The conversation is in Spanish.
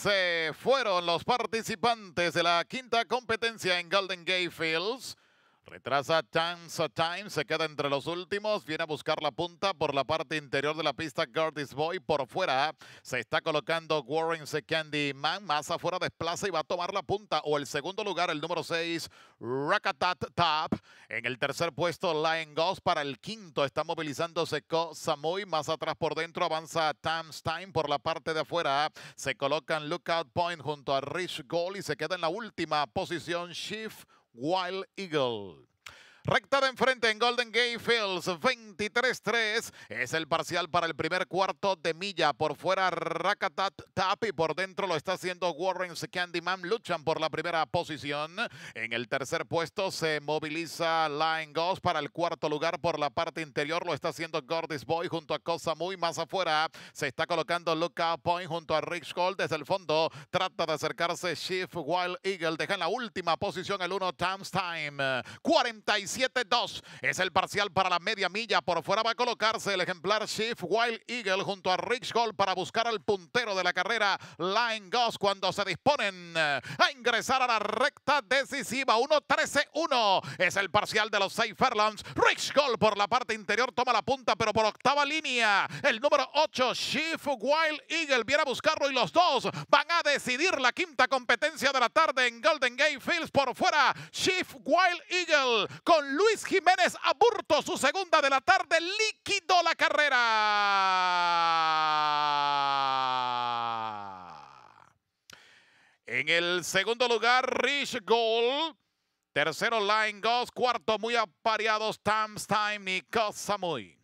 Se fueron los participantes de la quinta competencia en Golden Gate Fields. Retrasa Chance Time, se queda entre los últimos, viene a buscar la punta por la parte interior de la pista Curtis Boy, por fuera se está colocando Warren Candy Man, más afuera desplaza y va a tomar la punta o el segundo lugar, el número 6, Rakatat Tap, en el tercer puesto Lion Ghost, para el quinto está movilizándose Ko más atrás por dentro avanza Times Time por la parte de afuera, se colocan Lookout Point junto a Rich Goal y se queda en la última posición Shift Wild Eagle. Recta de enfrente en Golden Gate Fields. 23-3 es el parcial para el primer cuarto de milla. Por fuera Rakatat Tap y por dentro lo está haciendo Warren's Candyman. Luchan por la primera posición. En el tercer puesto se moviliza Line Ghost para el cuarto lugar. Por la parte interior lo está haciendo Gordis Boy junto a Cosa Muy. Más afuera se está colocando Lookout Point junto a Rich Gold. Desde el fondo trata de acercarse Shift Wild Eagle. Deja en la última posición el 1 Times Time. 47-2 es el parcial para la media milla. Por fuera va a colocarse el ejemplar Shift Wild Eagle junto a Rich Gold para buscar al puntero de la carrera Line Goss cuando se disponen eh, a ingresar a la recta decisiva. 1-13-1 es el parcial de los seis Fairlands. Rich Gold por la parte interior toma la punta, pero por octava línea. El número 8, Shift Wild Eagle, viene a buscarlo y los dos van a decidir la quinta competencia de la tarde en Golden Gate Fields. Por fuera, Shift Wild Eagle con Luis Jiménez Aburto, su segunda de la tarde, líquido la carrera. En el segundo lugar, Rich Gold. Tercero, Line Goss. Cuarto, muy apareados, Tams Time y muy